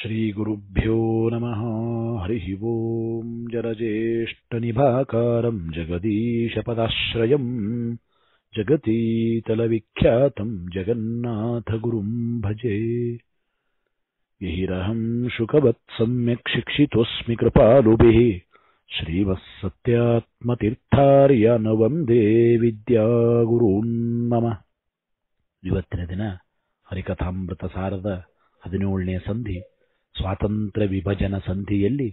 श्रीगुरुभ्यो नमः हरिः ओम् जरजेष्टनिभाकारम् जगदीशपदाश्रयम् जगतीतलविख्यातम् जगन्नाथगुरुम् भजे यहिरहम् शुकवत् सम्यक् शिक्षितोऽस्मि कृपालुभिः श्रीवः सत्यात्मतीर्थार्य न वन्दे ವಿದ್ಯಾಗುರೂನ್ನಮ ಇವತ್ತಿನ ದಿನ ಹರಿಕಥಾಮೃತ ಸಾರದ ಹದಿನೇಳನೇ ಸ್ವಾತಂತ್ರ್ಯ ವಿಭಜನ ಸಂಧಿಯಲ್ಲಿ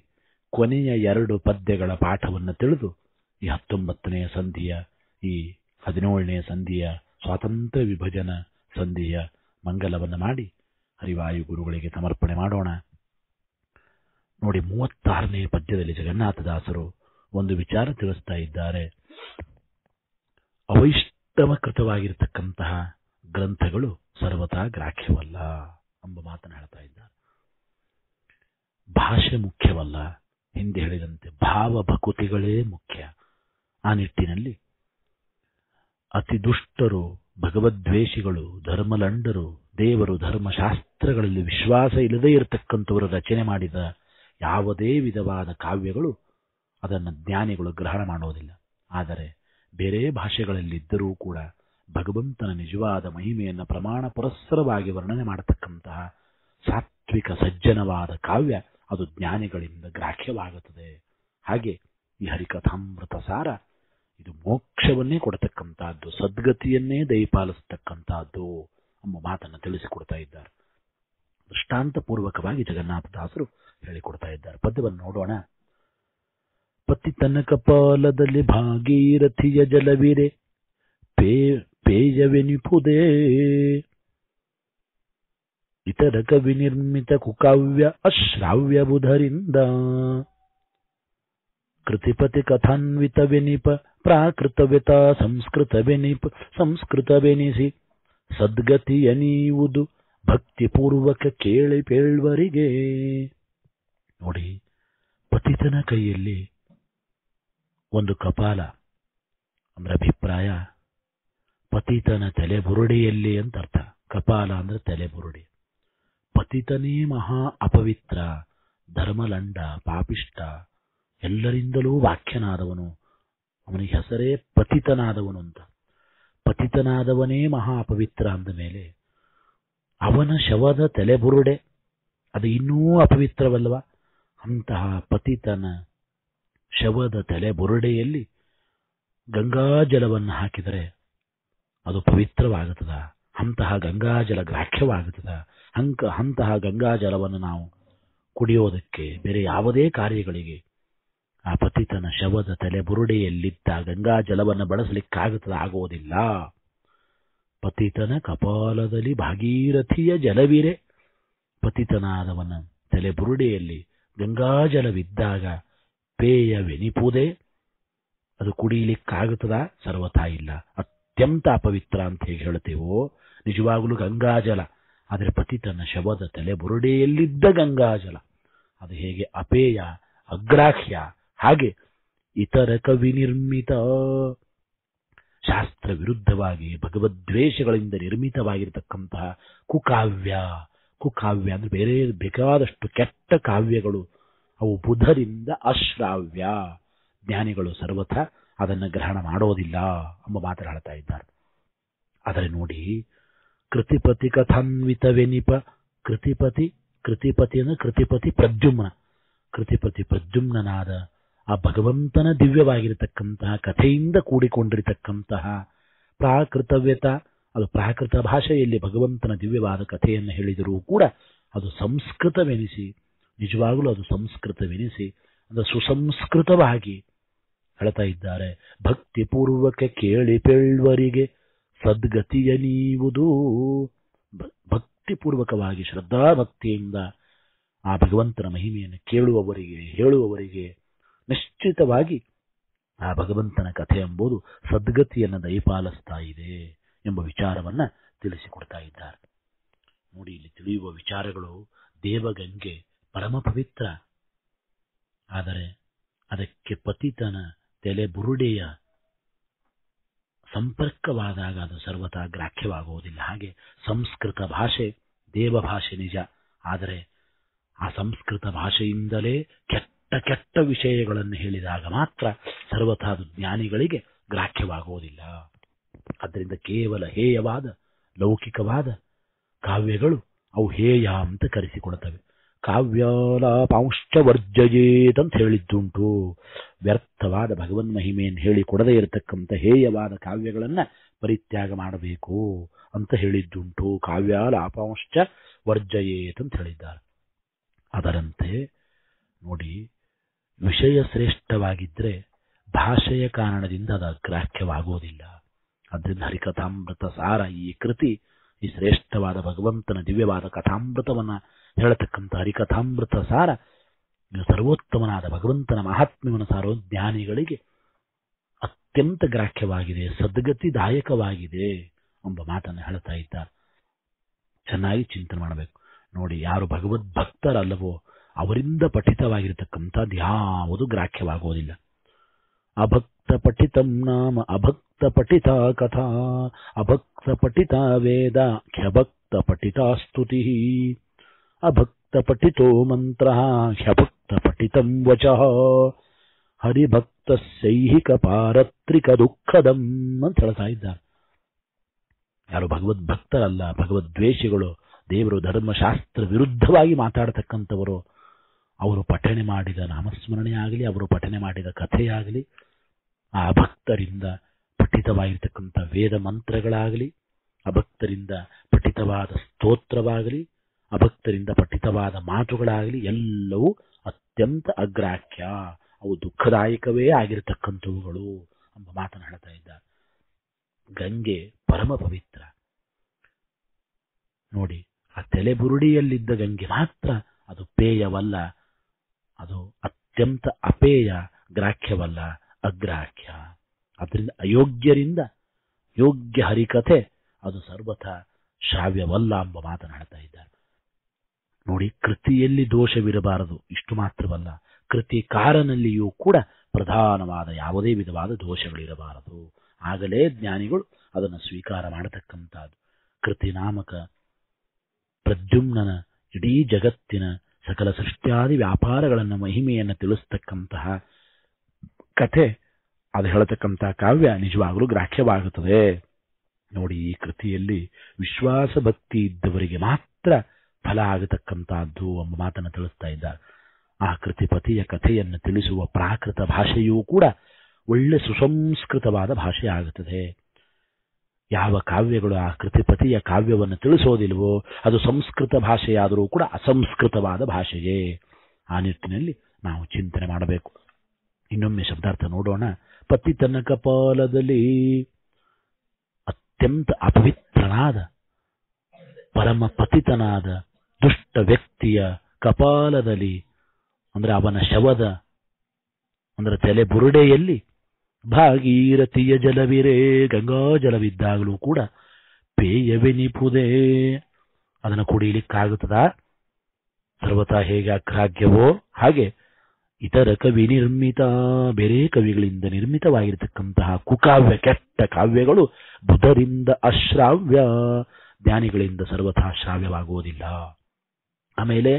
ಕೊನೆಯ ಎರಡು ಪದ್ಯಗಳ ಪಾಠವನ್ನು ತಿಳಿದು ಈ ಹತ್ತೊಂಬತ್ತನೆಯ ಸಂಧಿಯ ಈ ಹದಿನೇಳನೆಯ ಸಂಧಿಯ ಸ್ವಾತಂತ್ರ್ಯ ವಿಭಜನ ಸಂಧಿಯ ಮಂಗಲವನ್ನು ಮಾಡಿ ಹರಿವಾಯು ಗುರುಗಳಿಗೆ ಸಮರ್ಪಣೆ ಮಾಡೋಣ ನೋಡಿ ಮೂವತ್ತಾರನೇ ಪದ್ಯದಲ್ಲಿ ಜಗನ್ನಾಥದಾಸರು ಒಂದು ವಿಚಾರ ತಿಳಿಸ್ತಾ ಇದ್ದಾರೆ ಅವೈಷ್ಟವಕೃತವಾಗಿರತಕ್ಕಂತಹ ಗ್ರಂಥಗಳು ಸರ್ವತಾ ಗ್ರಾಹ್ಯವಲ್ಲ ಎಂಬ ಮಾತನಾಡ್ತಾ ಇದ್ದಾರೆ ಭಾಷೆ ಮುಖ್ಯವಲ್ಲ ಹಿಂದೆ ಹೇಳಿದಂತೆ ಭಾವ ಮುಖ್ಯ ಆ ನಿಟ್ಟಿನಲ್ಲಿ ಅತಿ ದುಷ್ಟರು ಭಗವದ್ವೇಷಿಗಳು ಧರ್ಮಲಂಡರು ದೇವರು ಧರ್ಮಶಾಸ್ತ್ರಗಳಲ್ಲಿ ವಿಶ್ವಾಸ ಇಲ್ಲದೇ ಇರತಕ್ಕಂಥವರು ರಚನೆ ಮಾಡಿದ ಯಾವುದೇ ವಿಧವಾದ ಕಾವ್ಯಗಳು ಅದನ್ನು ಜ್ಞಾನಿಗಳು ಗ್ರಹಣ ಮಾಡುವುದಿಲ್ಲ ಆದರೆ ಬೇರೆ ಭಾಷೆಗಳಲ್ಲಿದ್ದರೂ ಕೂಡ ಭಗವಂತನ ನಿಜವಾದ ಮಹಿಮೆಯನ್ನು ಪ್ರಮಾಣ ಪುರಸ್ಸರವಾಗಿ ವರ್ಣನೆ ಮಾಡತಕ್ಕಂತಹ ಸಾತ್ವಿಕ ಸಜ್ಜನವಾದ ಕಾವ್ಯ ಅದು ಜ್ಞಾನಿಗಳಿಂದ ಗ್ರಾಹ್ಯವಾಗುತ್ತದೆ ಹಾಗೆ ಈ ಹರಿಕಥಾಮೃತ ಸಾರ ಇದು ಮೋಕ್ಷವನ್ನೇ ಕೊಡತಕ್ಕಂತಹದ್ದು ಸದ್ಗತಿಯನ್ನೇ ದಯಪಾಲಿಸತಕ್ಕಂತಹದ್ದು ಎಂಬ ಮಾತನ್ನು ತಿಳಿಸಿಕೊಡ್ತಾ ಇದ್ದಾರೆ ದೃಷ್ಟಾಂತಪೂರ್ವಕವಾಗಿ ಜಗನ್ನಾಥದಾಸರು ಹೇಳಿಕೊಡ್ತಾ ಇದ್ದಾರೆ ಪದ್ಯವನ್ನು ನೋಡೋಣ ಪತಿ ತನಕ ಕಪಾಲದಲ್ಲಿ ಭಾಗೀರಥಿಯ ಜಲವಿರೆ ಪೇ ಪೇಯವೆನಿಪುದೇ ಇತರಕ ವಿನಿರ್ಮಿತ ಕುಕಾವ್ಯ ಅಶ್ರಾವ್ಯ ಬುಧರಿಂದ ಕೃತಿಪತಿ ಕಥಾನ್ವಿತ ವಿನಿಪ ಪ್ರಾಕೃತವಿತ ಸಂಸ್ಕೃತ ವಿನಿಪ ಸಂಸ್ಕೃತ ವಿನಿಸಿ ಸದ್ಗತಿಯ ನೀವುದು ಭಕ್ತಿಪೂರ್ವಕ ಕೇಳಿ ಪೇಳ್ವರಿಗೆ ನೋಡಿ ಪತಿತನ ಕೈಯಲ್ಲಿ ಒಂದು ಕಪಾಲ ಅಂದ್ರೆ ಅಭಿಪ್ರಾಯ ಪತಿತನ ತಲೆಬುರುಡಿಯಲ್ಲಿ ಅಂತ ಅರ್ಥ ಕಪಾಲ ಅಂದ್ರೆ ತಲೆಬುರುಡಿ ಪತಿತನೇ ಮಹಾ ಅಪವಿತ್ರ ಧರ್ಮಲಂಡ ಪಾಪಿಷ್ಟ ಎಲ್ಲರಿಂದಲೂ ವಾಕ್ಯನಾದವನು ಅವನ ಹೆಸರೇ ಪತಿತನಾದವನು ಅಂತ ಪತಿತನಾದವನೇ ಮಹಾ ಅಪವಿತ್ರ ಅಂದ ಮೇಲೆ ಅವನ ಶವದ ತಲೆಬುರುಡೆ ಅದು ಇನ್ನೂ ಅಪವಿತ್ರವಲ್ವ ಅಂತಹ ಪತಿತನ ಶವದ ತಲೆ ಬುರುಡೆಯಲ್ಲಿ ಗಂಗಾಜಲವನ್ನು ಹಾಕಿದರೆ ಅದು ಪವಿತ್ರವಾಗುತ್ತದೆ ಅಂತಹ ಗಂಗಾಜಲ ಗ್ರಾಹ್ಯವಾಗುತ್ತದೆ ಅಂಕ ಅಂತಹ ಗಂಗಾಜಲವನ್ನು ನಾವು ಕುಡಿಯೋದಕ್ಕೆ ಬೇರೆ ಯಾವುದೇ ಕಾರ್ಯಗಳಿಗೆ ಆ ಪತಿತನ ಶವದ ತಲೆ ಬುರುಡೆಯಲ್ಲಿದ್ದ ಗಂಗಾಜಲವನ್ನು ಬಳಸಲಿಕ್ಕಾಗುತ್ತದೆ ಆಗುವುದಿಲ್ಲ ಪತಿತನ ಕಪಾಲದಲ್ಲಿ ಭಾಗೀರಥಿಯ ಜಲವಿರೆ ಪತಿತನಾದವನ ತಲೆ ಬುರುಡೆಯಲ್ಲಿ ಗಂಗಾಜಲವಿದ್ದಾಗ ವೆನಿಪುದೇ ಅದು ಕುಡಿಯಲಿಕ್ಕಾಗುತ್ತದ ಸರ್ವಥಾ ಇಲ್ಲ ಅತ್ಯಂತ ಅಪವಿತ್ರ ಅಂತ ಹೇಗೆ ಹೇಳ್ತೇವೋ ನಿಜವಾಗಲೂ ಗಂಗಾಜಲ ಆದರೆ ತನ್ನ ಶವದ ತಲೆ ಬುರುಡೆಯಲ್ಲಿದ್ದ ಗಂಗಾಜಲ ಅದು ಹೇಗೆ ಅಪೇಯ ಅಗ್ರಾಹ್ಯ ಹಾಗೆ ಇತರ ಕವಿ ನಿರ್ಮಿತ ಶಾಸ್ತ್ರ ವಿರುದ್ಧವಾಗಿ ಭಗವದ್ವೇಷಗಳಿಂದ ನಿರ್ಮಿತವಾಗಿರತಕ್ಕಂತಹ ಕುಕಾವ್ಯ ಕುಕಾವ್ಯ ಅಂದ್ರೆ ಬೇರೆ ಬೇಕಾದಷ್ಟು ಕೆಟ್ಟ ಕಾವ್ಯಗಳು ಅವು ಬುಧದಿಂದ ಅಶ್ರಾವ್ಯ ಜ್ಞಾನಿಗಳು ಸರ್ವಥ ಅದನ್ನು ಗ್ರಹಣ ಮಾಡೋದಿಲ್ಲ ಎಂಬ ಮಾತನಾಡ್ತಾ ಇದ್ದಾರೆ ಆದರೆ ನೋಡಿ ಕೃತಿಪತಿ ಕಥಾನ್ವಿತವೆನಿಪ ಕೃತಿಪತಿ ಕೃತಿಪತಿ ಅಂದ್ರೆ ಕೃತಿಪತಿ ಪ್ರದ್ಯುಮ್ನ ಕೃತಿಪತಿ ಪ್ರದ್ಯುಮ್ನಾದ ಆ ಭಗವಂತನ ದಿವ್ಯವಾಗಿರತಕ್ಕಂತಹ ಕಥೆಯಿಂದ ಕೂಡಿಕೊಂಡಿರತಕ್ಕಂತಹ ಪ್ರಾಕೃತವ್ಯತ ಅದು ಪ್ರಾಕೃತ ಭಾಷೆಯಲ್ಲಿ ಭಗವಂತನ ದಿವ್ಯವಾದ ಕಥೆಯನ್ನು ಹೇಳಿದರೂ ಕೂಡ ಅದು ಸಂಸ್ಕೃತವೆನಿಸಿ ನಿಜವಾಗಲೂ ಅದು ಸಂಸ್ಕೃತವೆನಿಸಿ ಅಂದರೆ ಸುಸಂಸ್ಕೃತವಾಗಿ ಹೇಳ್ತಾ ಇದ್ದಾರೆ ಭಕ್ತಿಪೂರ್ವಕ ಕೇಳಿ ಪೇಳ್ವರಿಗೆ ಸದ್ಗತಿಯ ನೀವುದು ಭಕ್ತಿಪೂರ್ವಕವಾಗಿ ಶ್ರದ್ಧಾ ಭಕ್ತಿಯಿಂದ ಆ ಭಗವಂತನ ಮಹಿಮೆಯನ್ನು ಕೇಳುವವರಿಗೆ ಹೇಳುವವರಿಗೆ ನಿಶ್ಚಿತವಾಗಿ ಆ ಭಗವಂತನ ಕಥೆ ಎಂಬುದು ಸದ್ಗತಿಯನ್ನು ದಯಪಾಲಿಸ್ತಾ ಇದೆ ಎಂಬ ವಿಚಾರವನ್ನ ತಿಳಿಸಿಕೊಡ್ತಾ ಇದ್ದಾರೆ ನೋಡಿ ಇಲ್ಲಿ ತಿಳಿಯುವ ವಿಚಾರಗಳು ದೇವಗಂಗೆ ಪರಮ ಪವಿತ್ರ ಆದರೆ ಅದಕ್ಕೆ ಪತಿತನ ತಲೆ ಬುರುಡೆಯ ಸಂಪರ್ಕವಾದಾಗ ಅದು ಸರ್ವತಾ ಗ್ರಾಹ್ಯವಾಗುವುದಿಲ್ಲ ಹಾಗೆ ಸಂಸ್ಕೃತ ಭಾಷೆ ಭಾಷೆ ನಿಜ ಆದರೆ ಆ ಸಂಸ್ಕೃತ ಭಾಷೆಯಿಂದಲೇ ಕೆಟ್ಟ ಕೆಟ್ಟ ವಿಷಯಗಳನ್ನು ಹೇಳಿದಾಗ ಮಾತ್ರ ಸರ್ವಥಾ ಅದು ಜ್ಞಾನಿಗಳಿಗೆ ಗ್ರಾಹ್ಯವಾಗುವುದಿಲ್ಲ ಅದರಿಂದ ಕೇವಲ ಹೇಯವಾದ ಲೌಕಿಕವಾದ ಕಾವ್ಯಗಳು ಅವು ಹೇಯ ಅಂತ ಕರೆಸಿಕೊಳ್ತವೆ ಕಾವ್ಯಾಲಾಪಾಂಶ್ಚ ವರ್ಜಯೇತ್ ಅಂತ ಹೇಳಿದ್ದುಂಟು ವ್ಯರ್ಥವಾದ ಭಗವನ್ ಮಹಿಮೆಯನ್ನು ಹೇಳಿ ಕೊಡದೇ ಇರತಕ್ಕಂಥ ಹೇಯವಾದ ಕಾವ್ಯಗಳನ್ನು ಪರಿತ್ಯಾಗ ಮಾಡಬೇಕು ಅಂತ ಹೇಳಿದ್ದುಂಟು ಕಾವ್ಯಾಲಾಪಾಂಶ್ಚ ವರ್ಜಯೇತ್ ಅಂತ ಹೇಳಿದ್ದಾರೆ ಅದರಂತೆ ನೋಡಿ ವಿಷಯ ಶ್ರೇಷ್ಠವಾಗಿದ್ರೆ ಭಾಷೆಯ ಕಾರಣದಿಂದ ಅದು ಗ್ರಾಹ್ಯವಾಗೋದಿಲ್ಲ ಅದರಿಂದ ಹರಿಕಥಾಮೃತ ಸಾರ ಈ ಕೃತಿ ಈ ಶ್ರೇಷ್ಠವಾದ ಭಗವಂತನ ದಿವ್ಯವಾದ ಕಥಾಮೃತವನ್ನ ಹೇಳತಕ್ಕಂಥ ಹರಿಕಥಾಮೃತ ಸಾರ ಸರ್ವೋತ್ತಮನಾದ ಭಗವಂತನ ಮಹಾತ್ಮ್ಯವನ್ನು ಸಾರೋ ಜ್ಞಾನಿಗಳಿಗೆ ಅತ್ಯಂತ ಗ್ರಾಹ್ಯವಾಗಿದೆ ಸದ್ಗತಿದಾಯಕವಾಗಿದೆ ಎಂಬ ಮಾತನ್ನು ಹೇಳ್ತಾ ಇದ್ದಾರೆ ಚೆನ್ನಾಗಿ ಚಿಂತನೆ ಮಾಡಬೇಕು ನೋಡಿ ಯಾರು ಭಗವದ್ ಭಕ್ತರಲ್ಲವೋ ಅವರಿಂದ ಪಠಿತವಾಗಿರತಕ್ಕಂಥದ್ದು ಯಾವುದು ಗ್ರಾಹ್ಯವಾಗುವುದಿಲ್ಲ ಅಭಕ್ತ ಪಠಿತಂ ನಾಮ ಅಭಕ್ತ ಪಠಿತ ಕಥಾ ಅಭಕ್ತ ಪಠಿತ ವೇದ ಖ್ಯಭಕ್ತ ಪಠಿತ ಸ್ತುತಿ ಮಂತ್ರ मन्त्रः ವಚ ಹರಿಭಕ್ತ ಸೈಹಿಕ ಪಾರತ್ರಿಕ ದುಃಖದಂ ಅಂತ ಹೇಳ್ತಾ ಇದ್ದಾರೆ ಯಾರು ಭಗವದ್ಭಕ್ತರಲ್ಲ ಭಗವದ್ವೇಷಿಗಳು ದೇವರು ಧರ್ಮಶಾಸ್ತ್ರ ವಿರುದ್ಧವಾಗಿ ಮಾತಾಡತಕ್ಕಂಥವರು ಅವರು ಪಠಣೆ ಮಾಡಿದ ನಾಮಸ್ಮರಣೆ ಆಗಲಿ ಅವರು ಪಠಣೆ ಮಾಡಿದ ಕಥೆಯಾಗಲಿ ಆ ಭಕ್ತರಿಂದ ಪಠಿತವಾಗಿರ್ತಕ್ಕಂಥ ವೇದ ಮಂತ್ರಗಳಾಗಲಿ ಆ ಭಕ್ತರಿಂದ ಪಠಿತವಾದ ಸ್ತೋತ್ರವಾಗಲಿ ಅಭಕ್ತರಿಂದ ಪಠಿತವಾದ ಮಾತುಗಳಾಗಲಿ ಎಲ್ಲವೂ ಅತ್ಯಂತ ಅಗ್ರಾಹ್ಯ ಅವು ದುಃಖದಾಯಕವೇ ಆಗಿರತಕ್ಕಂಥವುಗಳು ಎಂಬ ಮಾತನ್ನು ಹೇಳ್ತಾ ಗಂಗೆ ಪರಮ ಪವಿತ್ರ ನೋಡಿ ಆ ತಲೆಬುರುಡಿಯಲ್ಲಿದ್ದ ಗಂಗೆ ಮಾತ್ರ ಅದು ಪೇಯವಲ್ಲ ಅದು ಅತ್ಯಂತ ಅಪೇಯ ಗ್ರಾಖ್ಯವಲ್ಲ ಅಗ್ರಾಖ್ಯ ಅದರಿಂದ ಅಯೋಗ್ಯರಿಂದ ಯೋಗ್ಯ ಹರಿಕಥೆ ಅದು ಸರ್ವಥ ಶ್ರಾವ್ಯವಲ್ಲ ಎಂಬ ಮಾತನಾಡ್ತಾ ಇದ್ದಾರೆ ನೋಡಿ ಕೃತಿಯಲ್ಲಿ ದೋಷವಿರಬಾರದು ಇಷ್ಟು ಮಾತ್ರವಲ್ಲ ಕೃತಿಕಾರನಲ್ಲಿಯೂ ಕೂಡ ಪ್ರಧಾನವಾದ ಯಾವುದೇ ವಿಧವಾದ ದೋಷಗಳಿರಬಾರದು ಆಗಲೇ ಜ್ಞಾನಿಗಳು ಅದನ್ನು ಸ್ವೀಕಾರ ಮಾಡತಕ್ಕಂಥದ್ದು ನಾಮಕ ಪ್ರದ್ಯುಮ್ನ ಇಡೀ ಜಗತ್ತಿನ ಸಕಲ ಸೃಷ್ಟಿಯಾದಿ ವ್ಯಾಪಾರಗಳನ್ನು ಮಹಿಮೆಯನ್ನು ತಿಳಿಸ್ತಕ್ಕಂತಹ ಕಥೆ ಅದು ಹೇಳತಕ್ಕಂತಹ ಕಾವ್ಯ ನಿಜವಾಗಲೂ ಗ್ರಾಹ್ಯವಾಗುತ್ತದೆ ನೋಡಿ ಈ ಕೃತಿಯಲ್ಲಿ ವಿಶ್ವಾಸ ಭಕ್ತಿ ಇದ್ದವರಿಗೆ ಮಾತ್ರ ಫಲ ಆಗತಕ್ಕಂತಹದ್ದು ಎಂಬ ಮಾತನ್ನು ತಿಳಿಸ್ತಾ ಇದ್ದಾರೆ ಆ ಕೃತಿಪತಿಯ ಕಥೆಯನ್ನು ತಿಳಿಸುವ ಪ್ರಾಕೃತ ಭಾಷೆಯೂ ಕೂಡ ಒಳ್ಳೆ ಸುಸಂಸ್ಕೃತವಾದ ಭಾಷೆ ಆಗುತ್ತದೆ ಯಾವ ಕಾವ್ಯಗಳು ಆ ಕೃತಿಪತಿಯ ಕಾವ್ಯವನ್ನು ತಿಳಿಸೋದಿಲ್ವೋ ಅದು ಸಂಸ್ಕೃತ ಭಾಷೆಯಾದರೂ ಕೂಡ ಅಸಂಸ್ಕೃತವಾದ ಭಾಷೆಯೇ ಆ ನಿಟ್ಟಿನಲ್ಲಿ ನಾವು ಚಿಂತನೆ ಮಾಡಬೇಕು ಇನ್ನೊಮ್ಮೆ ಶಬ್ದಾರ್ಥ ನೋಡೋಣ ಪತಿತನ ಕಪಾಲದಲ್ಲಿ ಅತ್ಯಂತ ಅಪವಿತ್ರನಾದ ಪರಮ ಪತಿತನಾದ ದುಷ್ಟ ವ್ಯಕ್ತಿಯ ಕಪಾಲದಲ್ಲಿ ಅಂದರೆ ಅವನ ಶವದ ಅಂದರೆ ತಲೆ ಬುರುಡೆಯಲ್ಲಿ ಭಾಗೀರಥಿಯ ಜಲವಿರೇ ಗಂಗಾ ಜಲವಿದ್ದಾಗಲೂ ಕೂಡ ಪೇಯವೆನಿಪುದೇ ಅದನ್ನು ಕುಡಿಯಲಿಕ್ಕಾಗುತ್ತದಾ ಸರ್ವತಾ ಹೇಗೆ ಅಗ್ರಾಗ್ಯವೋ ಹಾಗೆ ಇತರ ಕವಿ ನಿರ್ಮಿತ ಬೇರೆ ಕವಿಗಳಿಂದ ನಿರ್ಮಿತವಾಗಿರತಕ್ಕಂತಹ ಕುಕಾವ್ಯ ಕೆಟ್ಟ ಕಾವ್ಯಗಳು ಬುಧರಿಂದ ಅಶ್ರಾವ್ಯ ಜ್ಞಾನಿಗಳಿಂದ ಸರ್ವಥಾ ಶ್ರಾವ್ಯವಾಗುವುದಿಲ್ಲ ಆಮೇಲೆ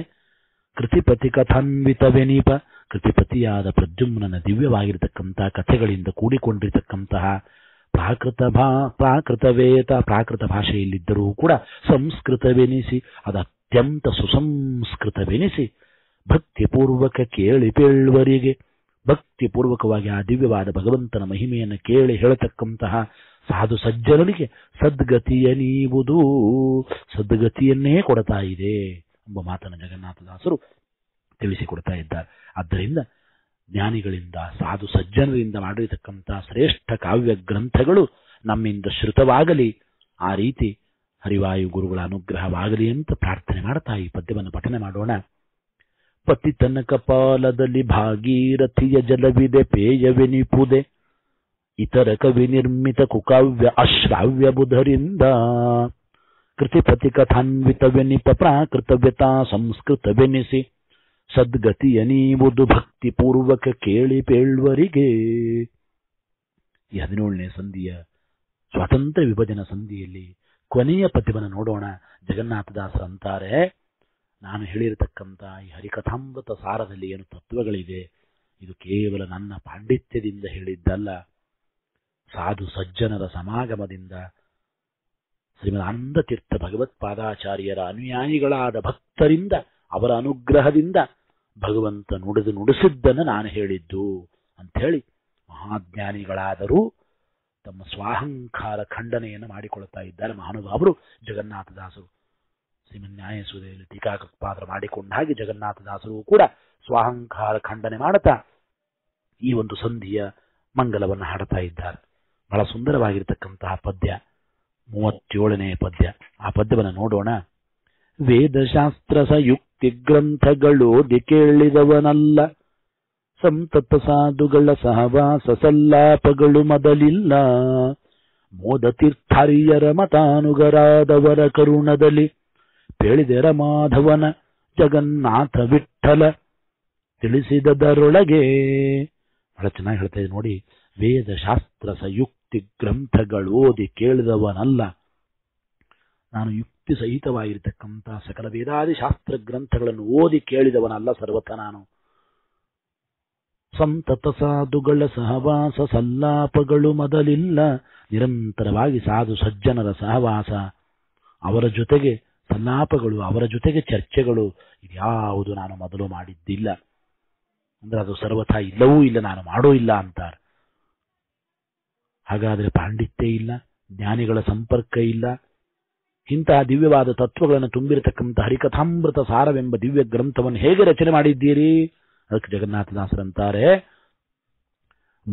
ಕೃತಿಪತಿ ಕಥಾನ್ವಿತವೆನೀಪ ಕೃತಿಪತಿಯಾದ ಪ್ರದ್ಯುಮ್ನನ ದಿವ್ಯವಾಗಿರತಕ್ಕಂತಹ ಕಥೆಗಳಿಂದ ಕೂಡಿಕೊಂಡಿರತಕ್ಕಂತಹ ಪ್ರಾಕೃತ ಭಾ ಪ್ರಾಕೃತವೇತ ಪ್ರಾಕೃತ ಭಾಷೆಯಲ್ಲಿದ್ದರೂ ಕೂಡ ಸಂಸ್ಕೃತವೆನಿಸಿ ಅದು ಅತ್ಯಂತ ಸುಸಂಸ್ಕೃತವೆನಿಸಿ ಭಕ್ತಿಪೂರ್ವಕ ಪೇಳುವರಿಗೆ ಭಕ್ತಿಪೂರ್ವಕವಾಗಿ ಆ ದಿವ್ಯವಾದ ಭಗವಂತನ ಮಹಿಮೆಯನ್ನು ಕೇಳಿ ಹೇಳತಕ್ಕಂತಹ ಸಾಧು ಸಜ್ಜನರಿಗೆ ಸದ್ಗತಿಯ ಸದ್ಗತಿಯನ್ನೇ ಕೊಡತಾ ಇದೆ ಎಂಬ ಮಾತನ್ನು ಜಗನ್ನಾಥದಾಸರು ತಿಳಿಸಿಕೊಡ್ತಾ ಇದ್ದಾರೆ ಆದ್ದರಿಂದ ಜ್ಞಾನಿಗಳಿಂದ ಸಾಧು ಸಜ್ಜನರಿಂದ ಮಾಡಿರತಕ್ಕಂಥ ಶ್ರೇಷ್ಠ ಕಾವ್ಯ ಗ್ರಂಥಗಳು ನಮ್ಮಿಂದ ಶ್ರುತವಾಗಲಿ ಆ ರೀತಿ ಹರಿವಾಯು ಗುರುಗಳ ಅನುಗ್ರಹವಾಗಲಿ ಅಂತ ಪ್ರಾರ್ಥನೆ ಮಾಡ್ತಾ ಈ ಪದ್ಯವನ್ನು ಪಠನೆ ಮಾಡೋಣ ಪತಿ ತನ್ನ ಕಪಾಲದಲ್ಲಿ ಭಾಗೀರಥಿಯ ಜಲವಿದೆ ಪೇಯವೆನಿ ಇತರ ಕವಿ ನಿರ್ಮಿತ ಕುಕಾವ್ಯ ಅಶ್ರಾವ್ಯ ಬುಧರಿಂದ ಕೃತಿಪತಿಕಥಾನ್ವಿತವೆನಿ ಕೃತವ್ಯತಾ ಸಂಸ್ಕೃತವೆನಿಸಿ ಸದ್ಗತಿಯ ನೀವುದು ಭಕ್ತಿಪೂರ್ವಕ ಕೇಳಿಪೇಳ್ವರಿಗೆ ಈ ಹದಿನೇಳನೇ ಸಂಧಿಯ ಸ್ವತಂತ್ರ ವಿಭಜನ ಸಂಧಿಯಲ್ಲಿ ಕೊನೆಯ ಪದ್ಯವನ್ನು ನೋಡೋಣ ಜಗನ್ನಾಥದಾಸ ಅಂತಾರೆ ನಾನು ಹೇಳಿರತಕ್ಕಂಥ ಈ ಹರಿಕಥಾಮೃತ ಸಾರದಲ್ಲಿ ಏನು ತತ್ವಗಳಿದೆ ಇದು ಕೇವಲ ನನ್ನ ಪಾಂಡಿತ್ಯದಿಂದ ಹೇಳಿದ್ದಲ್ಲ ಸಾಧು ಸಜ್ಜನರ ಸಮಾಗಮದಿಂದ ಭಗವತ್ ಭಗವತ್ಪಾದಾಚಾರ್ಯರ ಅನುಯಾಯಿಗಳಾದ ಭಕ್ತರಿಂದ ಅವರ ಅನುಗ್ರಹದಿಂದ ಭಗವಂತ ನುಡಿದು ನುಡಿಸಿದ್ದನ್ನು ನಾನು ಹೇಳಿದ್ದು ಅಂಥೇಳಿ ಮಹಾಜ್ಞಾನಿಗಳಾದರೂ ತಮ್ಮ ಸ್ವಾಹಂಕಾರ ಖಂಡನೆಯನ್ನು ಮಾಡಿಕೊಳ್ತಾ ಇದ್ದಾರೆ ಮಹಾನುಭಾವರು ಜಗನ್ನಾಥದಾಸರು ಶ್ರೀಮನ್ಯಾಯಸುದೆಯಲ್ಲಿ ಪಾತ್ರ ಮಾಡಿಕೊಂಡ ಹಾಗೆ ಜಗನ್ನಾಥದಾಸರು ಕೂಡ ಸ್ವಾಹಂಕಾರ ಖಂಡನೆ ಮಾಡುತ್ತಾ ಈ ಒಂದು ಸಂಧಿಯ ಮಂಗಲವನ್ನು ಹಾಡುತ್ತಾ ಇದ್ದಾರೆ ಬಹಳ ಸುಂದರವಾಗಿರತಕ್ಕಂತಹ ಪದ್ಯ ಮೂವತ್ತೇಳನೇ ಪದ್ಯ ಆ ಪದ್ಯವನ್ನು ನೋಡೋಣ ವೇದಶಾಸ್ತ್ರ ಸಯುಕ್ತಿ ಗ್ರಂಥಗಳು ದಿ ಕೇಳಿದವನಲ್ಲ ಸಂತತ ಸಾಧುಗಳ ಸಹವಾಸ ಸಲ್ಲಾಪಗಳು ಮೊದಲಿಲ್ಲ ಮೋದ ತೀರ್ಥರಿಯರ ಮತಾನುಗರಾದವರ ಕರುಣದಲ್ಲಿ ಪೇಳಿದೆರ ಮಾಧವನ ಜಗನ್ನಾಥ ವಿಠಲ ತಿಳಿಸಿದದರೊಳಗೆ ಬಹಳ ಚೆನ್ನಾಗಿ ಹೇಳ್ತಾ ಇದೆ ನೋಡಿ ವೇದಶಾಸ್ತ್ರ ಸಯುಕ್ತ ಯುಕ್ತಿ ಓದಿ ಕೇಳಿದವನಲ್ಲ ನಾನು ಯುಕ್ತಿ ಸಹಿತವಾಗಿರ್ತಕ್ಕಂಥ ಸಕಲ ವೇದಾದಿ ಶಾಸ್ತ್ರ ಗ್ರಂಥಗಳನ್ನು ಓದಿ ಕೇಳಿದವನಲ್ಲ ಸರ್ವಥ ನಾನು ಸಂತತ ಸಾಧುಗಳ ಸಹವಾಸ ಸಲ್ಲಾಪಗಳು ಮೊದಲಿಲ್ಲ ನಿರಂತರವಾಗಿ ಸಾಧು ಸಜ್ಜನರ ಸಹವಾಸ ಅವರ ಜೊತೆಗೆ ಸಲ್ಲಾಪಗಳು ಅವರ ಜೊತೆಗೆ ಚರ್ಚೆಗಳು ಇದ್ಯಾವುದು ನಾನು ಮೊದಲು ಮಾಡಿದ್ದಿಲ್ಲ ಅಂದ್ರೆ ಅದು ಸರ್ವಥ ಇಲ್ಲವೂ ಇಲ್ಲ ನಾನು ಮಾಡೋ ಇಲ್ಲ ಅಂತಾರೆ ಹಾಗಾದರೆ ಪಾಂಡಿತ್ಯ ಇಲ್ಲ ಜ್ಞಾನಿಗಳ ಸಂಪರ್ಕ ಇಲ್ಲ ಇಂತಹ ದಿವ್ಯವಾದ ತತ್ವಗಳನ್ನು ತುಂಬಿರತಕ್ಕಂಥ ಹರಿಕಥಾಮೃತ ಸಾರವೆಂಬ ದಿವ್ಯ ಗ್ರಂಥವನ್ನು ಹೇಗೆ ರಚನೆ ಮಾಡಿದ್ದೀರಿ ಅದಕ್ಕೆ ಜಗನ್ನಾಥದಾಸರಂತಾರೆ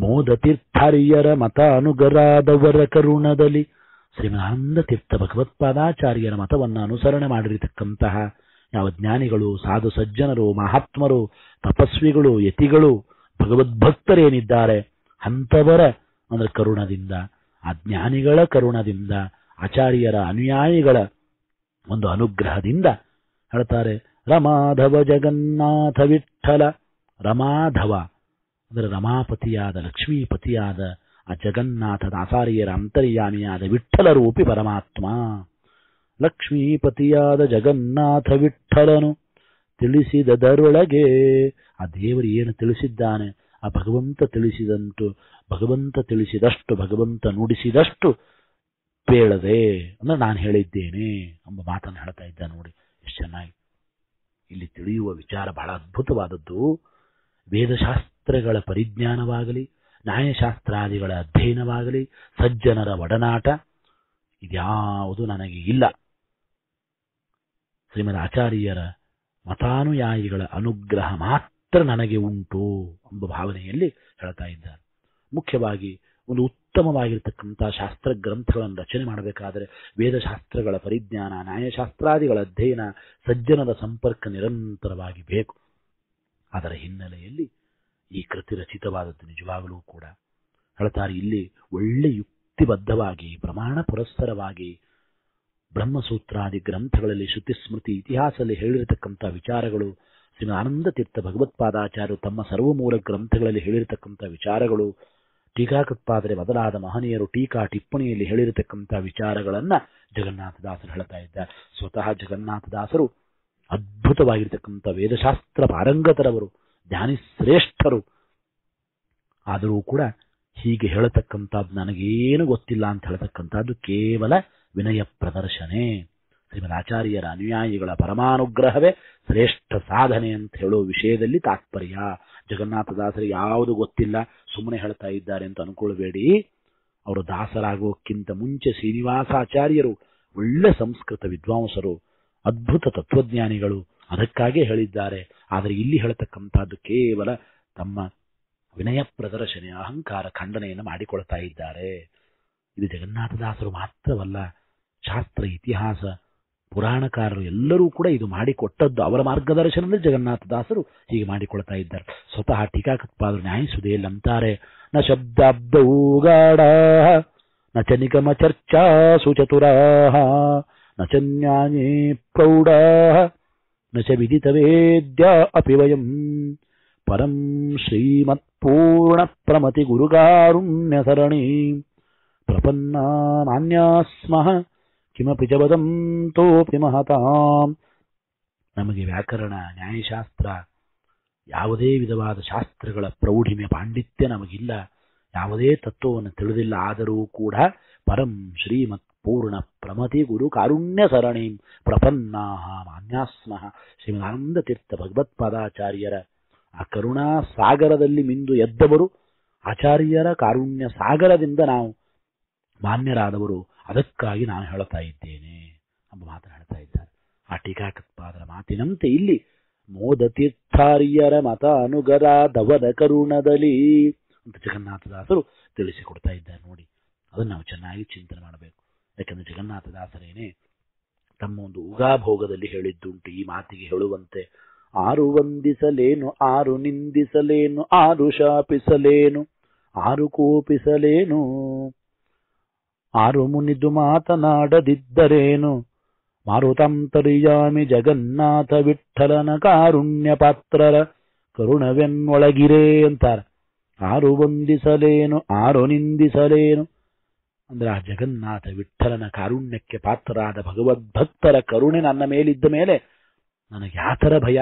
ಮೋದ ತೀರ್ಥರಿಯರ ಮತ ಅನುಗರಾದವರ ಕರುಣದಲ್ಲಿ ಶ್ರೀಮಾನಂದ ತೀರ್ಥ ಭಗವತ್ಪಾದಾಚಾರ್ಯರ ಮತವನ್ನು ಅನುಸರಣೆ ಮಾಡಿರತಕ್ಕಂತಹ ಯಾವ ಜ್ಞಾನಿಗಳು ಸಾಧು ಸಜ್ಜನರು ಮಹಾತ್ಮರು ತಪಸ್ವಿಗಳು ಯತಿಗಳು ಭಗವದ್ಭಕ್ತರೇನಿದ್ದಾರೆ ಅಂಥವರ ಅಂದರೆ ಕರುಣದಿಂದ ಅಜ್ಞಾನಿಗಳ ಕರುಣದಿಂದ ಆಚಾರ್ಯರ ಅನುಯಾಯಿಗಳ ಒಂದು ಅನುಗ್ರಹದಿಂದ ಹೇಳ್ತಾರೆ ರಮಾಧವ ಜಗನ್ನಾಥ ವಿಠಲ ರಮಾಧವ ಅಂದ್ರೆ ರಮಾಪತಿಯಾದ ಲಕ್ಷ್ಮೀಪತಿಯಾದ ಆ ಜಗನ್ನಾಥದ ಆಚಾರ್ಯರ ಅಂತರ್ಯಾಮಿಯಾದ ರೂಪಿ ಪರಮಾತ್ಮ ಲಕ್ಷ್ಮೀಪತಿಯಾದ ಜಗನ್ನಾಥ ವಿಠ್ಠಲನು ತಿಳಿಸಿದದರೊಳಗೆ ಆ ದೇವರು ಏನು ತಿಳಿಸಿದ್ದಾನೆ ಆ ಭಗವಂತ ತಿಳಿಸಿದಂತು ಭಗವಂತ ತಿಳಿಸಿದಷ್ಟು ಭಗವಂತ ನುಡಿಸಿದಷ್ಟು ಪೇಳದೆ ಅಂದ್ರೆ ನಾನು ಹೇಳಿದ್ದೇನೆ ಎಂಬ ಮಾತನ್ನು ಹೇಳ್ತಾ ಇದ್ದ ನೋಡಿ ಎಷ್ಟು ಚೆನ್ನಾಗಿ ಇಲ್ಲಿ ತಿಳಿಯುವ ವಿಚಾರ ಬಹಳ ಅದ್ಭುತವಾದದ್ದು ವೇದಶಾಸ್ತ್ರಗಳ ಪರಿಜ್ಞಾನವಾಗಲಿ ನ್ಯಾಯಶಾಸ್ತ್ರಾದಿಗಳ ಅಧ್ಯಯನವಾಗಲಿ ಸಜ್ಜನರ ಒಡನಾಟ ಇದ್ಯಾವುದು ನನಗೆ ಇಲ್ಲ ಶ್ರೀಮದ್ ಆಚಾರ್ಯರ ಮತಾನುಯಾಯಿಗಳ ಅನುಗ್ರಹ ಮಾತ್ರ ಮಾತ್ರ ನನಗೆ ಉಂಟು ಎಂಬ ಭಾವನೆಯಲ್ಲಿ ಹೇಳ್ತಾ ಇದ್ದಾರೆ ಮುಖ್ಯವಾಗಿ ಒಂದು ಉತ್ತಮವಾಗಿರತಕ್ಕಂಥ ಶಾಸ್ತ್ರ ಗ್ರಂಥಗಳನ್ನು ರಚನೆ ಮಾಡಬೇಕಾದರೆ ವೇದಶಾಸ್ತ್ರಗಳ ಪರಿಜ್ಞಾನ ನ್ಯಾಯಶಾಸ್ತ್ರಾದಿಗಳ ಅಧ್ಯಯನ ಸಜ್ಜನದ ಸಂಪರ್ಕ ನಿರಂತರವಾಗಿ ಬೇಕು ಅದರ ಹಿನ್ನೆಲೆಯಲ್ಲಿ ಈ ಕೃತಿ ರಚಿತವಾದದ್ದು ನಿಜವಾಗಲೂ ಕೂಡ ಹೇಳ್ತಾರೆ ಇಲ್ಲಿ ಒಳ್ಳೆ ಯುಕ್ತಿಬದ್ಧವಾಗಿ ಪ್ರಮಾಣ ಪುರಸ್ಸರವಾಗಿ ಬ್ರಹ್ಮಸೂತ್ರಾದಿ ಗ್ರಂಥಗಳಲ್ಲಿ ಶ್ರುತಿ ಸ್ಮೃತಿ ಇತಿಹಾಸದಲ್ಲಿ ಹೇಳಿರತಕ್ಕಂಥ ವಿಚಾರಗಳು ಶ್ರೀ ಆನಂದ ತೀರ್ಥ ಭಗವತ್ಪಾದಾಚಾರ್ಯರು ತಮ್ಮ ಸರ್ವ ಮೂಲ ಗ್ರಂಥಗಳಲ್ಲಿ ಹೇಳಿರತಕ್ಕಂಥ ವಿಚಾರಗಳು ಟೀಕಾಕೃತ್ಪಾದರೆ ಮೊದಲಾದ ಮಹನೀಯರು ಟೀಕಾ ಟಿಪ್ಪಣಿಯಲ್ಲಿ ಹೇಳಿರತಕ್ಕಂಥ ವಿಚಾರಗಳನ್ನು ಜಗನ್ನಾಥದಾಸರು ಹೇಳ್ತಾ ಇದ್ದ ಸ್ವತಃ ಜಗನ್ನಾಥದಾಸರು ಅದ್ಭುತವಾಗಿರ್ತಕ್ಕಂಥ ವೇದಶಾಸ್ತ್ರ ಪಾರಂಗತರವರು ಜ್ಞಾನಿ ಶ್ರೇಷ್ಠರು ಆದರೂ ಕೂಡ ಹೀಗೆ ಹೇಳತಕ್ಕಂಥದ್ದು ನನಗೇನು ಗೊತ್ತಿಲ್ಲ ಅಂತ ಹೇಳತಕ್ಕಂಥದ್ದು ಕೇವಲ ವಿನಯ ಪ್ರದರ್ಶನೇ ಶ್ರೀಮದಾಚಾರ್ಯರ ಅನುಯಾಯಿಗಳ ಪರಮಾನುಗ್ರಹವೇ ಶ್ರೇಷ್ಠ ಸಾಧನೆ ಅಂತ ಹೇಳೋ ವಿಷಯದಲ್ಲಿ ತಾತ್ಪರ್ಯ ಜಗನ್ನಾಥದಾಸರು ಯಾವುದು ಗೊತ್ತಿಲ್ಲ ಸುಮ್ಮನೆ ಹೇಳ್ತಾ ಇದ್ದಾರೆ ಅಂತ ಅನ್ಕೊಳ್ಬೇಡಿ ಅವರು ದಾಸರಾಗೋಕ್ಕಿಂತ ಮುಂಚೆ ಶ್ರೀನಿವಾಸಾಚಾರ್ಯರು ಒಳ್ಳೆ ಸಂಸ್ಕೃತ ವಿದ್ವಾಂಸರು ಅದ್ಭುತ ತತ್ವಜ್ಞಾನಿಗಳು ಅದಕ್ಕಾಗೇ ಹೇಳಿದ್ದಾರೆ ಆದರೆ ಇಲ್ಲಿ ಹೇಳತಕ್ಕಂಥದ್ದು ಕೇವಲ ತಮ್ಮ ವಿನಯ ಪ್ರದರ್ಶನ ಅಹಂಕಾರ ಖಂಡನೆಯನ್ನು ಮಾಡಿಕೊಳ್ತಾ ಇದ್ದಾರೆ ಇದು ಜಗನ್ನಾಥದಾಸರು ಮಾತ್ರವಲ್ಲ ಶಾಸ್ತ್ರ ಇತಿಹಾಸ ಪುರಾಣಕಾರರು ಎಲ್ಲರೂ ಕೂಡ ಇದು ಮಾಡಿಕೊಟ್ಟದ್ದು ಅವರ ಮಾರ್ಗದರ್ಶನದಲ್ಲಿ ಜಗನ್ನಾಥದಾಸರು ಹೀಗೆ ಮಾಡಿಕೊಳ್ತಾ ಇದ್ದಾರೆ ಸ್ವತಃ ಟೀಕಾಕೃತ್ಪಾದರು ನ್ಯಾಯಿಸುವುದೇಲ್ಲ ಅಂತಾರೆ ನ ಶಬ್ದಾಬ್ದವು ನ ಚ ನಿಗಮ ಚರ್ಚಾ ಚತುರಾ ನ ಚ ಪ್ರೌಢ ನ ಚ ವಿಧಿತ ವೇದ್ಯ ಅಪಿ ವಯಂ ಪರಂ ಶ್ರೀಮತ್ಪೂರ್ಣ ಪ್ರಮತಿ ಗುರುಗಾರುಣ್ಯ ಸರಣಿ ಪ್ರಪನ್ನ ನಾನ್ಯಾಸ್ಮಃ ಕಿಮಪಿ ಚ ನಮಗೆ ವ್ಯಾಕರಣ ನ್ಯಾಯಶಾಸ್ತ್ರ ಯಾವುದೇ ವಿಧವಾದ ಶಾಸ್ತ್ರಗಳ ಪ್ರೌಢಿಮೆ ಪಾಂಡಿತ್ಯ ನಮಗಿಲ್ಲ ಯಾವುದೇ ತತ್ವವನ್ನು ತಿಳಿದಿಲ್ಲ ಆದರೂ ಕೂಡ ಪರಂ ಶ್ರೀಮತ್ ಪೂರ್ಣ ಪ್ರಮತಿ ಗುರು ಕಾರುಣ್ಯ ಸರಣಿ ಪ್ರಪನ್ನಾ ಮಾನ್ಯಾಸ್ಮಃ ಶ್ರೀಮದಾನಂದ ತೀರ್ಥ ಭಗವತ್ಪಾದಾಚಾರ್ಯರ ಆ ಕರುಣಾ ಸಾಗರದಲ್ಲಿ ಮಿಂದು ಎದ್ದವರು ಆಚಾರ್ಯರ ಕಾರುಣ್ಯ ಸಾಗರದಿಂದ ನಾವು ಮಾನ್ಯರಾದವರು ಅದಕ್ಕಾಗಿ ನಾನು ಹೇಳ್ತಾ ಇದ್ದೇನೆ ಎಂಬ ಮಾತನ್ನು ಹೇಳ್ತಾ ಇದ್ದಾರೆ ಆ ಟೀಕಾಕೃತ್ಪಾದರ ಮಾತಿನಂತೆ ಇಲ್ಲಿ ಮೋದತೀರ್ಥಾರ್ಯರ ಮತ ಅನುಗದ ದವದ ಕರುಣದಲ್ಲಿ ಅಂತ ಜಗನ್ನಾಥದಾಸರು ತಿಳಿಸಿಕೊಡ್ತಾ ಇದ್ದಾರೆ ನೋಡಿ ಅದನ್ನು ನಾವು ಚೆನ್ನಾಗಿ ಚಿಂತನೆ ಮಾಡಬೇಕು ಯಾಕೆಂದ್ರೆ ಜಗನ್ನಾಥದಾಸರೇನೆ ತಮ್ಮ ಒಂದು ಉಗಾಭೋಗದಲ್ಲಿ ಹೇಳಿದ್ದುಂಟು ಈ ಮಾತಿಗೆ ಹೇಳುವಂತೆ ಆರು ವಂದಿಸಲೇನು ಆರು ನಿಂದಿಸಲೇನು ಆರು ಶಾಪಿಸಲೇನು ಆರು ಕೋಪಿಸಲೇನು ಆರು ಮುನಿದು ಮಾತನಾಡದಿದ್ದರೇನು ಮಾರುತಂತರಿಯಾಮಿ ಜಗನ್ನಾಥ ವಿಠಲನ ಕಾರುಣ್ಯ ಪಾತ್ರರ ಕರುಣವೆನ್ನೊಳಗಿರೇ ಅಂತಾರೆ ಆರು ವಂದಿಸಲೇನು ಆರು ನಿಂದಿಸಲೇನು ಅಂದ್ರೆ ಆ ಜಗನ್ನಾಥ ವಿಠಲನ ಕಾರುಣ್ಯಕ್ಕೆ ಪಾತ್ರರಾದ ಭಗವದ್ಭಕ್ತರ ಕರುಣೆ ನನ್ನ ಮೇಲಿದ್ದ ಮೇಲೆ ನನಗೆ ಯಾತರ ಭಯ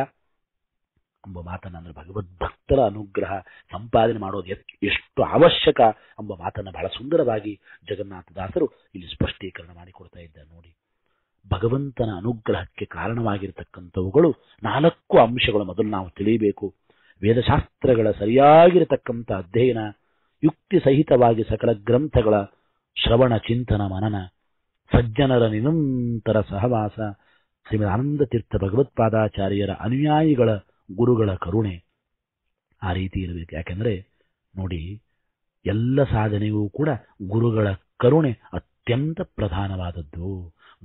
ಎಂಬ ಮಾತನ್ನು ಅಂದರೆ ಭಗವದ್ಭಕ್ತರ ಅನುಗ್ರಹ ಸಂಪಾದನೆ ಮಾಡೋದು ಎಷ್ಟು ಅವಶ್ಯಕ ಎಂಬ ಮಾತನ್ನು ಬಹಳ ಸುಂದರವಾಗಿ ಜಗನ್ನಾಥದಾಸರು ಇಲ್ಲಿ ಸ್ಪಷ್ಟೀಕರಣ ಮಾಡಿಕೊಡ್ತಾ ಇದ್ದಾರೆ ನೋಡಿ ಭಗವಂತನ ಅನುಗ್ರಹಕ್ಕೆ ಕಾರಣವಾಗಿರತಕ್ಕಂಥವುಗಳು ನಾಲ್ಕು ಅಂಶಗಳು ಮೊದಲು ನಾವು ತಿಳಿಯಬೇಕು ವೇದಶಾಸ್ತ್ರಗಳ ಸರಿಯಾಗಿರತಕ್ಕಂಥ ಅಧ್ಯಯನ ಯುಕ್ತಿ ಸಹಿತವಾಗಿ ಸಕಲ ಗ್ರಂಥಗಳ ಶ್ರವಣ ಚಿಂತನ ಮನನ ಸಜ್ಜನರ ನಿರಂತರ ಸಹವಾಸ ಆನಂದ ತೀರ್ಥ ಭಗವತ್ಪಾದಾಚಾರ್ಯರ ಅನುಯಾಯಿಗಳ ಗುರುಗಳ ಕರುಣೆ ಆ ರೀತಿ ಇರಬೇಕು ಯಾಕೆಂದರೆ ನೋಡಿ ಎಲ್ಲ ಸಾಧನೆಯೂ ಕೂಡ ಗುರುಗಳ ಕರುಣೆ ಅತ್ಯಂತ ಪ್ರಧಾನವಾದದ್ದು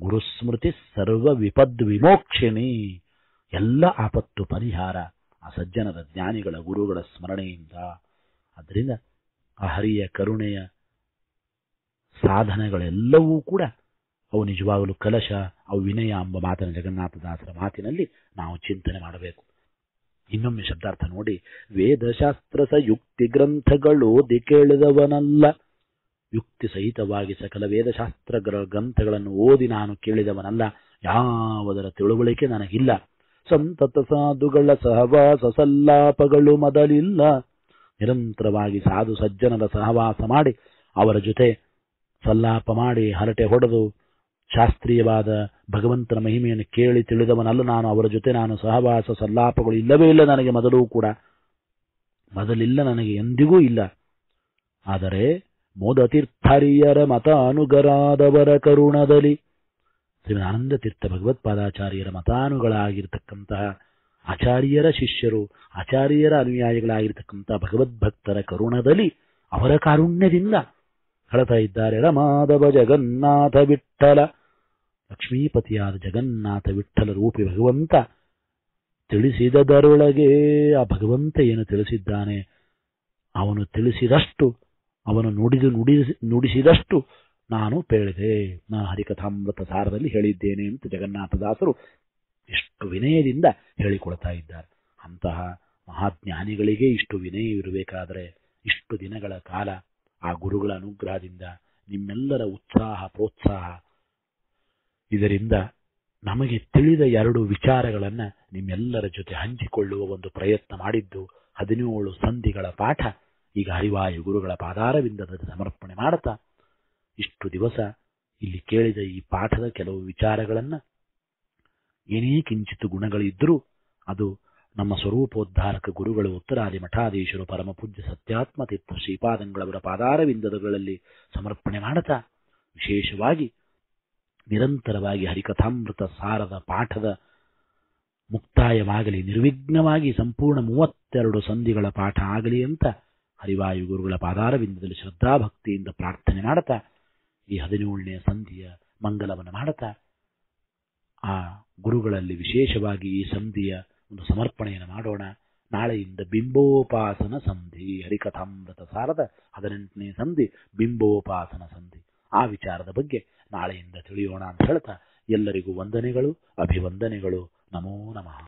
ಗುರುಸ್ಮೃತಿ ಸರ್ವ ವಿಪದ್ ವಿಮೋಕ್ಷಿಣಿ ಎಲ್ಲ ಆಪತ್ತು ಪರಿಹಾರ ಆ ಸಜ್ಜನರ ಜ್ಞಾನಿಗಳ ಗುರುಗಳ ಸ್ಮರಣೆಯಿಂದ ಆದ್ದರಿಂದ ಆ ಹರಿಯ ಕರುಣೆಯ ಸಾಧನೆಗಳೆಲ್ಲವೂ ಕೂಡ ಅವು ನಿಜವಾಗಲೂ ಕಲಶ ಅವು ವಿನಯ ಎಂಬ ಮಾತನ ಜಗನ್ನಾಥದಾಸರ ಮಾತಿನಲ್ಲಿ ನಾವು ಚಿಂತನೆ ಮಾಡಬೇಕು ಇನ್ನೊಮ್ಮೆ ಶಬ್ದಾರ್ಥ ನೋಡಿ ಸ ಯುಕ್ತಿ ಓದಿ ಕೇಳಿದವನಲ್ಲ ಯುಕ್ತಿ ಸಹಿತವಾಗಿ ಸಕಲ ವೇದಶಾಸ್ತ್ರ ಗ್ರಂಥಗಳನ್ನು ಓದಿ ನಾನು ಕೇಳಿದವನಲ್ಲ ಯಾವುದರ ತಿಳುವಳಿಕೆ ನನಗಿಲ್ಲ ಸಂತತ ಸಾಧುಗಳ ಸಹವಾಸ ಸಲ್ಲಾಪಗಳು ಮೊದಲಿಲ್ಲ ನಿರಂತರವಾಗಿ ಸಾಧು ಸಜ್ಜನರ ಸಹವಾಸ ಮಾಡಿ ಅವರ ಜೊತೆ ಸಲ್ಲಾಪ ಮಾಡಿ ಹರಟೆ ಹೊಡೆದು ಶಾಸ್ತ್ರೀಯವಾದ ಭಗವಂತನ ಮಹಿಮೆಯನ್ನು ಕೇಳಿ ತಿಳಿದವನಲ್ಲ ನಾನು ಅವರ ಜೊತೆ ನಾನು ಸಹವಾಸ ಸಲ್ಲಾಪಗಳು ಇಲ್ಲವೇ ಇಲ್ಲ ನನಗೆ ಮೊದಲೂ ಕೂಡ ಮೊದಲಿಲ್ಲ ನನಗೆ ಎಂದಿಗೂ ಇಲ್ಲ ಆದರೆ ಮೋದತೀರ್ಥರಿಯರ ಮತ ಅನುಗರಾದವರ ಕರುಣದಲ್ಲಿ ಆನಂದ ತೀರ್ಥ ಭಗವತ್ಪಾದಾಚಾರ್ಯರ ಮತಾನುಗಳಾಗಿರ್ತಕ್ಕಂತಹ ಆಚಾರ್ಯರ ಶಿಷ್ಯರು ಆಚಾರ್ಯರ ಅನುಯಾಯಿಗಳಾಗಿರ್ತಕ್ಕಂಥ ಭಗವದ್ಭಕ್ತರ ಕರುಣದಲ್ಲಿ ಅವರ ಕಾರುಣ್ಯದಿಂದ ಹಳತಾ ಇದ್ದಾರೆ ರಮಾಧವ ಜಗನ್ನಾಥ ವಿಠಲ ಲಕ್ಷ್ಮೀಪತಿಯಾದ ಜಗನ್ನಾಥ ವಿಠಲ ರೂಪಿ ಭಗವಂತ ತಿಳಿಸಿದದರೊಳಗೆ ಆ ಭಗವಂತ ಏನು ತಿಳಿಸಿದ್ದಾನೆ ಅವನು ತಿಳಿಸಿದಷ್ಟು ಅವನು ನುಡಿದು ನುಡಿಸಿ ನುಡಿಸಿದಷ್ಟು ನಾನು ಪೇಳಿದೆ ನಾ ಹರಿಕಥಾಮೃತ ಸಾರದಲ್ಲಿ ಹೇಳಿದ್ದೇನೆ ಅಂತ ಜಗನ್ನಾಥದಾಸರು ಎಷ್ಟು ವಿನಯದಿಂದ ಹೇಳಿಕೊಳ್ತಾ ಇದ್ದಾರೆ ಅಂತಹ ಮಹಾಜ್ಞಾನಿಗಳಿಗೆ ಇಷ್ಟು ವಿನಯವಿರಬೇಕಾದರೆ ಇಷ್ಟು ದಿನಗಳ ಕಾಲ ಆ ಗುರುಗಳ ಅನುಗ್ರಹದಿಂದ ನಿಮ್ಮೆಲ್ಲರ ಉತ್ಸಾಹ ಪ್ರೋತ್ಸಾಹ ಇದರಿಂದ ನಮಗೆ ತಿಳಿದ ಎರಡು ವಿಚಾರಗಳನ್ನು ನಿಮ್ಮೆಲ್ಲರ ಜೊತೆ ಹಂಚಿಕೊಳ್ಳುವ ಒಂದು ಪ್ರಯತ್ನ ಮಾಡಿದ್ದು ಹದಿನೇಳು ಸಂಧಿಗಳ ಪಾಠ ಈಗ ಹರಿವಾಯು ಗುರುಗಳ ಪಾದಾರವಿಂದ ಸಮರ್ಪಣೆ ಮಾಡುತ್ತಾ ಇಷ್ಟು ದಿವಸ ಇಲ್ಲಿ ಕೇಳಿದ ಈ ಪಾಠದ ಕೆಲವು ವಿಚಾರಗಳನ್ನು ಏನೇ ಕಿಂಚಿತ್ತು ಗುಣಗಳಿದ್ದರೂ ಅದು ನಮ್ಮ ಸ್ವರೂಪೋದ್ಧಾರಕ ಗುರುಗಳು ಉತ್ತರಾದಿ ಮಠಾಧೀಶರು ಪರಮ ಪೂಜ್ಯ ಸತ್ಯಾತ್ಮ ತೀರ್ಥ ಶ್ರೀಪಾದಂಗಳವರ ಪಾದಾರವಿಂದದಗಳಲ್ಲಿ ಸಮರ್ಪಣೆ ಮಾಡುತ್ತಾ ವಿಶೇಷವಾಗಿ ನಿರಂತರವಾಗಿ ಹರಿಕಥಾಮೃತ ಸಾರದ ಪಾಠದ ಮುಕ್ತಾಯವಾಗಲಿ ನಿರ್ವಿಘ್ನವಾಗಿ ಸಂಪೂರ್ಣ ಮೂವತ್ತೆರಡು ಸಂಧಿಗಳ ಪಾಠ ಆಗಲಿ ಅಂತ ಹರಿವಾಯು ಗುರುಗಳ ಪಾದಾರವಿಂದದಲ್ಲಿ ಶ್ರದ್ಧಾಭಕ್ತಿಯಿಂದ ಪ್ರಾರ್ಥನೆ ಮಾಡುತ್ತಾ ಈ ಹದಿನೇಳನೇ ಸಂಧಿಯ ಮಂಗಲವನ್ನು ಮಾಡುತ್ತಾ ಆ ಗುರುಗಳಲ್ಲಿ ವಿಶೇಷವಾಗಿ ಈ ಸಂಧಿಯ ಒಂದು ಸಮರ್ಪಣೆಯನ್ನು ಮಾಡೋಣ ನಾಳೆಯಿಂದ ಬಿಂಬೋಪಾಸನ ಸಂಧಿ ಹರಿಕಥಾಮೃತ ಸಾರದ ಹದಿನೆಂಟನೇ ಸಂಧಿ ಬಿಂಬೋಪಾಸನ ಸಂಧಿ ಆ ವಿಚಾರದ ಬಗ್ಗೆ ನಾಳೆಯಿಂದ ತಿಳಿಯೋಣ ಅಂತ ಹೇಳ್ತಾ ಎಲ್ಲರಿಗೂ ವಂದನೆಗಳು ಅಭಿವಂದನೆಗಳು ನಮೋ ನಮಃ